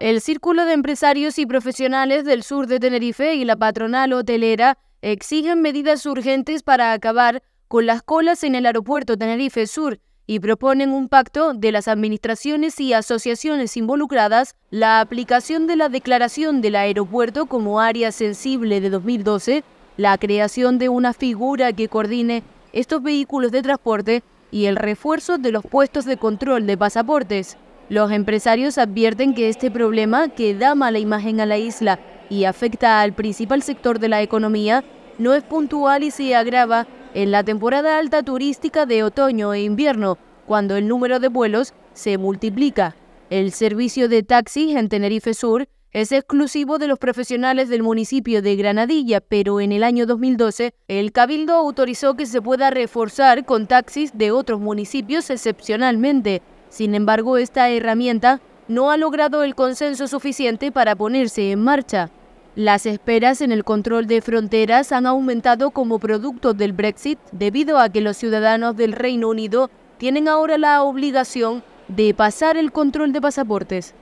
El Círculo de Empresarios y Profesionales del Sur de Tenerife y la patronal hotelera exigen medidas urgentes para acabar con las colas en el aeropuerto Tenerife Sur y proponen un pacto de las administraciones y asociaciones involucradas, la aplicación de la declaración del aeropuerto como área sensible de 2012, la creación de una figura que coordine estos vehículos de transporte y el refuerzo de los puestos de control de pasaportes. Los empresarios advierten que este problema, que da mala imagen a la isla y afecta al principal sector de la economía, no es puntual y se agrava en la temporada alta turística de otoño e invierno, cuando el número de vuelos se multiplica. El servicio de taxis en Tenerife Sur es exclusivo de los profesionales del municipio de Granadilla, pero en el año 2012 el Cabildo autorizó que se pueda reforzar con taxis de otros municipios excepcionalmente. Sin embargo, esta herramienta no ha logrado el consenso suficiente para ponerse en marcha. Las esperas en el control de fronteras han aumentado como producto del Brexit debido a que los ciudadanos del Reino Unido tienen ahora la obligación de pasar el control de pasaportes.